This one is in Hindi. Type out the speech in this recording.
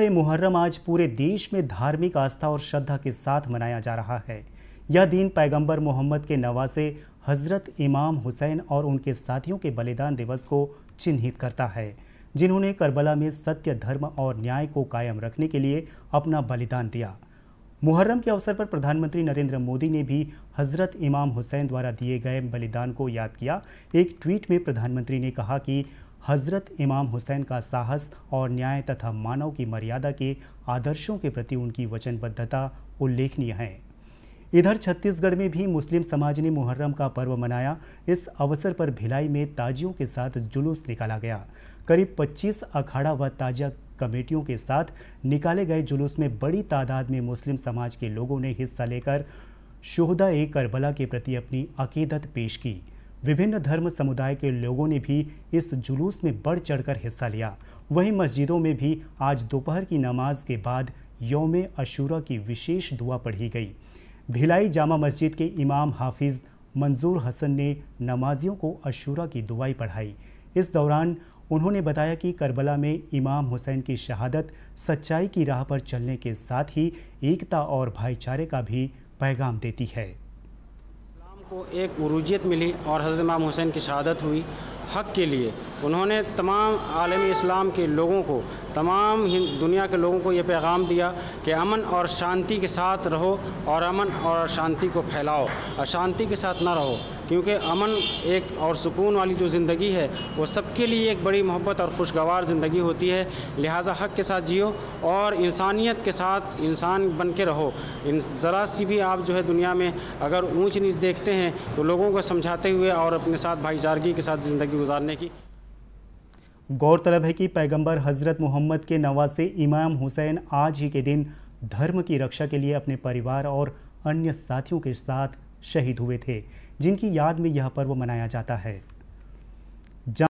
ये मुहर्रम आज पूरे देश में धार्मिक आस्था और श्रद्धा के साथ मनाया जा रहा है यह दिन पैगंबर मोहम्मद के नवासे हज़रत इमाम हुसैन और उनके साथियों के बलिदान दिवस को चिन्हित करता है जिन्होंने करबला में सत्य धर्म और न्याय को कायम रखने के लिए अपना बलिदान दिया मुहर्रम के अवसर पर प्रधानमंत्री नरेंद्र मोदी ने भी हज़रत इमाम हुसैन द्वारा दिए गए बलिदान को याद किया एक ट्वीट में प्रधानमंत्री ने कहा कि हज़रत इमाम हुसैन का साहस और न्याय तथा मानव की मर्यादा के आदर्शों के प्रति उनकी वचनबद्धता उल्लेखनीय है इधर छत्तीसगढ़ में भी मुस्लिम समाज ने मुहर्रम का पर्व मनाया इस अवसर पर भिलाई में ताजियों के साथ जुलूस निकाला गया करीब 25 अखाड़ा व ताजिया कमेटियों के साथ निकाले गए जुलूस में बड़ी तादाद में मुस्लिम समाज के लोगों ने हिस्सा लेकर शोहदा ए करबला के प्रति अपनी अकीदत पेश की विभिन्न धर्म समुदाय के लोगों ने भी इस जुलूस में बढ़ चढ़कर हिस्सा लिया वहीं मस्जिदों में भी आज दोपहर की नमाज के बाद योम अशूरा की विशेष दुआ पढ़ी गई भिलाई जामा मस्जिद के इमाम हाफिज़ मंजूर हसन ने नमाजियों को अशूरा की दुआई पढ़ाई इस दौरान उन्होंने बताया कि करबला में इमाम हुसैन की शहादत सच्चाई की राह पर चलने के साथ ही एकता और भाईचारे का भी पैगाम देती है को एक उरूजियत मिली और हज़रत इमाम हुसैन की शहादत हुई हक़ के लिए उन्होंने तमाम आलमी इस्लाम के लोगों को तमाम दुनिया के लोगों को ये पैगाम दिया कि अमन और शांति के साथ रहो और अमन और शांति को फैलाओ अशांति के साथ ना रहो क्योंकि अमन एक और सुकून वाली जो ज़िंदगी है वो सबके लिए एक बड़ी मोहब्बत और खुशगवार ज़िंदगी होती है लिहाजा हक के साथ जियो और इंसानियत के साथ इंसान बन के रहो इन ज़रा सी भी आप जो है दुनिया में अगर ऊँच नीच देखते हैं तो लोगों को समझाते हुए और अपने साथ भाईचारगी के साथ ज़िंदगी गुजारने की गौरतलब है कि पैगंबर हज़रत मोहम्मद के नवासे इमाम हुसैन आज ही के दिन धर्म की रक्षा के लिए अपने परिवार और अन्य साथियों के साथ शहीद हुए थे जिनकी याद में यह पर्व मनाया जाता है